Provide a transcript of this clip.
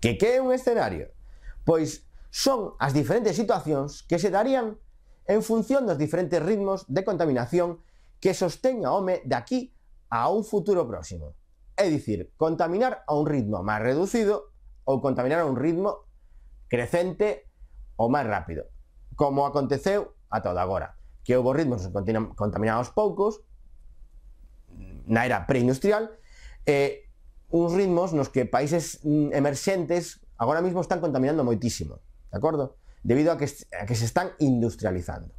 Que que é un escenario? Pois son as diferentes situacións que se darían en función dos diferentes ritmos de contaminación que sosteña o home de aquí a un futuro próximo. É dicir, contaminar a un ritmo máis reducido ou contaminar a un ritmo crecente ou máis rápido, como aconteceu a o agora, que houve ritmos contaminados poucos na era preindustrial e uns ritmos nos que países mm, emerxentes agora mesmo están contaminando moitísimo, de acordo? Debido a que, a que se están industrializando.